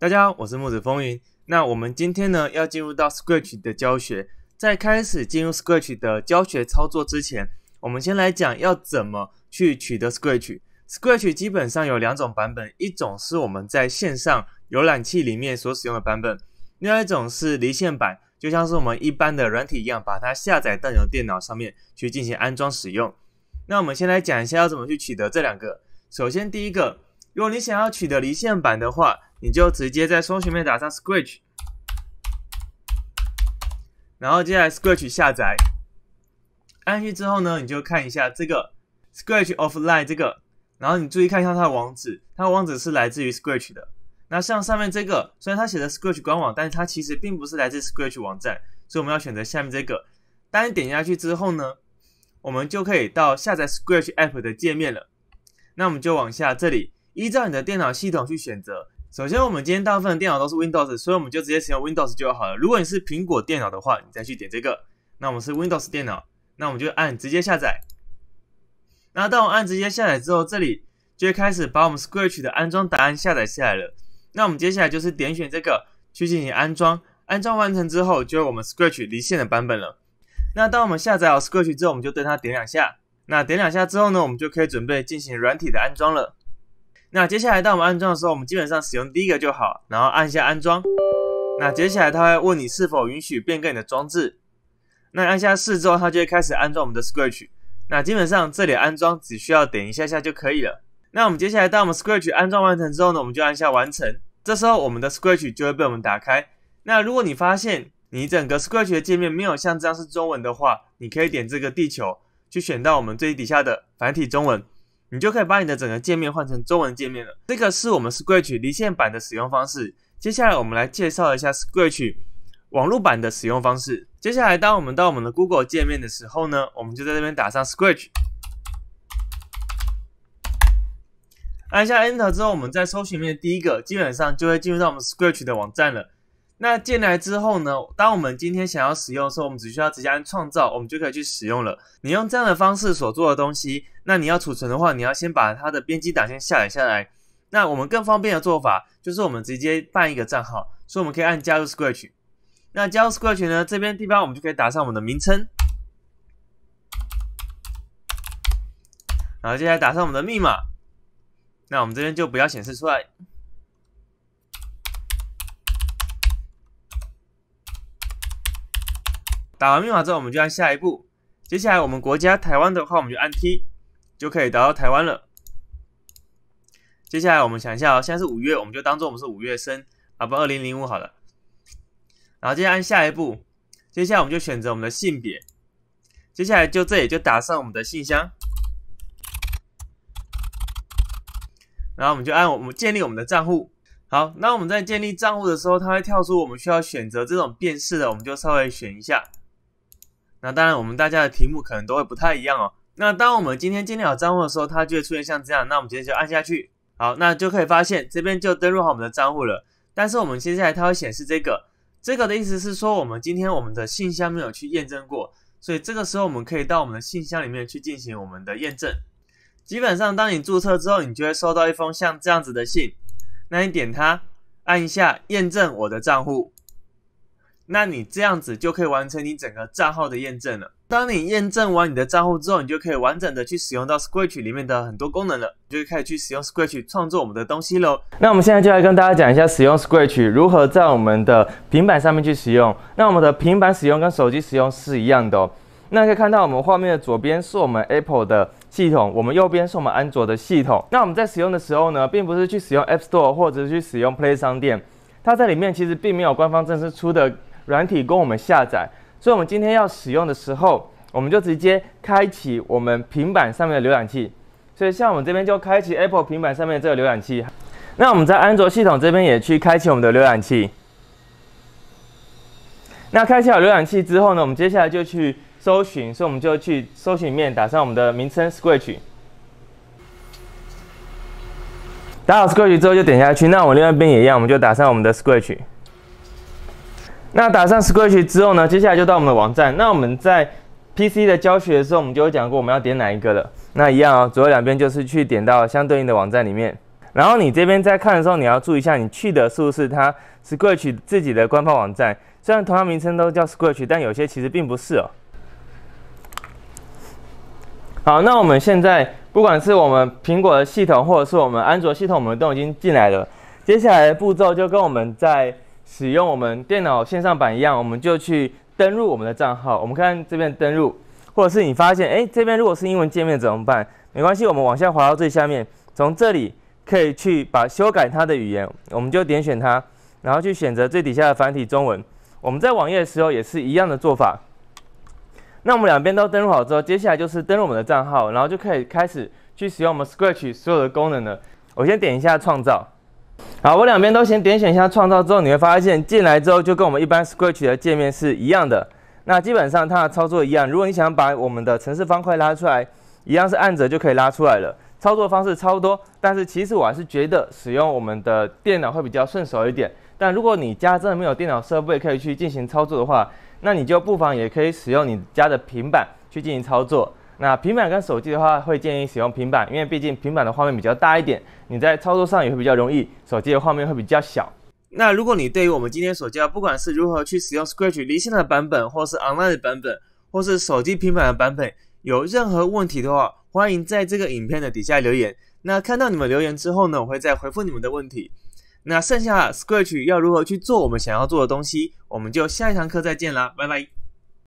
大家好，我是木子风云。那我们今天呢要进入到 Scratch 的教学。在开始进入 Scratch 的教学操作之前，我们先来讲要怎么去取得 Scratch。Scratch 基本上有两种版本，一种是我们在线上浏览器里面所使用的版本，另外一种是离线版，就像是我们一般的软体一样，把它下载到你的电脑上面去进行安装使用。那我们先来讲一下要怎么去取得这两个。首先第一个。如果你想要取得离线版的话，你就直接在双寻面打上 Scratch，然后接下来 Scratch 下载，按下去之后呢，你就看一下这个 Scratch Offline 这个，然后你注意看一下它的网址，它的网址是来自于 Scratch 的。那像上面这个，虽然它写的 Scratch 官网，但是它其实并不是来自 Scratch 网站，所以我们要选择下面这个。当你点下去之后呢，我们就可以到下载 Scratch App 的界面了。那我们就往下这里。依照你的电脑系统去选择。首先，我们今天大部分电脑都是 Windows，所以我们就直接使用 Windows 就好了。如果你是苹果电脑的话，你再去点这个。那我们是 Windows 电脑，那我们就按直接下载。那当我们按直接下载之后，这里就会开始把我们 Scratch 的安装档案下载下来了。那我们接下来就是点选这个去进行安装。安装完成之后，就有我们 Scratch 离线的版本了。那当我们下载好 Scratch 之后，我们就对它点两下。那点两下之后呢，我们就可以准备进行软体的安装了。那接下来当我们安装的时候，我们基本上使用第一个就好，然后按下安装。那接下来他会问你是否允许变更你的装置，那按下四之后，它就会开始安装我们的 Scratch。那基本上这里安装只需要点一下下就可以了。那我们接下来当我们 Scratch 安装完成之后呢，我们就按下完成。这时候我们的 Scratch 就会被我们打开。那如果你发现你整个 Scratch 的界面没有像这样是中文的话，你可以点这个地球去选到我们最底下的繁体中文。你就可以把你的整个界面换成中文界面了。这个是我们 Scratch 离线版的使用方式。接下来我们来介绍一下 Scratch 网络版的使用方式。接下来，当我们到我们的 Google 界面的时候呢，我们就在这边打上 Scratch，按下 Enter 之后，我们在搜寻面第一个，基本上就会进入到我们 Scratch 的网站了。那进来之后呢？当我们今天想要使用的时候，我们只需要直接按创造，我们就可以去使用了。你用这样的方式所做的东西，那你要储存的话，你要先把它的编辑档先下载下来。那我们更方便的做法，就是我们直接办一个账号，所以我们可以按加入 s q u c h 那加入 s q u c h 呢？这边地方我们就可以打上我们的名称，然后接下来打上我们的密码。那我们这边就不要显示出来。打完密码之后，我们就按下一步。接下来我们国家台湾的话，我们就按 T，就可以打到台湾了。接下来我们想一下哦，现在是五月，我们就当做我们是五月生啊，不，二零零五好了。然后接下来按下一步，接下来我们就选择我们的性别。接下来就这里就打上我们的信箱。然后我们就按我们建立我们的账户。好，那我们在建立账户的时候，它会跳出我们需要选择这种辨识的，我们就稍微选一下。那当然，我们大家的题目可能都会不太一样哦。那当我们今天建立好账户的时候，它就会出现像这样。那我们直接就按下去，好，那就可以发现这边就登录好我们的账户了。但是我们接下来它会显示这个，这个的意思是说，我们今天我们的信箱没有去验证过，所以这个时候我们可以到我们的信箱里面去进行我们的验证。基本上，当你注册之后，你就会收到一封像这样子的信，那你点它，按一下验证我的账户。那你这样子就可以完成你整个账号的验证了。当你验证完你的账户之后，你就可以完整的去使用到 s c r a t c h 里面的很多功能了，就可以去使用 s c r a t c h 创作我们的东西喽。那我们现在就来跟大家讲一下使用 s c r a t c h 如何在我们的平板上面去使用。那我们的平板使用跟手机使用是一样的。哦。那可以看到我们画面的左边是我们 Apple 的系统，我们右边是我们安卓的系统。那我们在使用的时候呢，并不是去使用 App Store 或者去使用 Play 商店，它在里面其实并没有官方正式出的。软体供我们下载，所以我们今天要使用的时候，我们就直接开启我们平板上面的浏览器。所以像我们这边就开启 Apple 平板上面这个浏览器。那我们在安卓系统这边也去开启我们的浏览器。那开启好浏览器之后呢，我们接下来就去搜寻，所以我们就去搜寻里面打上我们的名称 s q u i t c h 打好 s q u i t c h 之后就点下去。那我另外一边也一样，我们就打上我们的 s q u i t c h 那打上 s c r a t c h 之后呢？接下来就到我们的网站。那我们在 PC 的教学的时候，我们就有讲过我们要点哪一个了。那一样哦，左右两边就是去点到相对应的网站里面。然后你这边在看的时候，你要注意一下，你去的是不是它 s c r a t c h 自己的官方网站？虽然同样名称都叫 s c r a t c h 但有些其实并不是哦。好，那我们现在不管是我们苹果的系统，或者是我们安卓系统，我们都已经进来了。接下来的步骤就跟我们在使用我们电脑线上版一样，我们就去登录我们的账号。我们看这边登录，或者是你发现，哎，这边如果是英文界面怎么办？没关系，我们往下滑到最下面，从这里可以去把修改它的语言，我们就点选它，然后去选择最底下的繁体中文。我们在网页的时候也是一样的做法。那我们两边都登录好之后，接下来就是登录我们的账号，然后就可以开始去使用我们 Scratch 所有的功能了。我先点一下创造。好，我两边都先点选一下创造之后，你会发现进来之后就跟我们一般 Scratch 的界面是一样的。那基本上它的操作一样。如果你想把我们的城市方块拉出来，一样是按着就可以拉出来了，操作方式差不多。但是其实我还是觉得使用我们的电脑会比较顺手一点。但如果你家真的没有电脑设备可以去进行操作的话，那你就不妨也可以使用你家的平板去进行操作。那平板跟手机的话，会建议使用平板，因为毕竟平板的画面比较大一点，你在操作上也会比较容易。手机的画面会比较小。那如果你对于我们今天所教，不管是如何去使用 Scratch 离线的版本，或是 online 的版本，或是手机、平板的版本，有任何问题的话，欢迎在这个影片的底下留言。那看到你们留言之后呢，我会再回复你们的问题。那剩下 Scratch 要如何去做我们想要做的东西，我们就下一堂课再见啦，拜拜。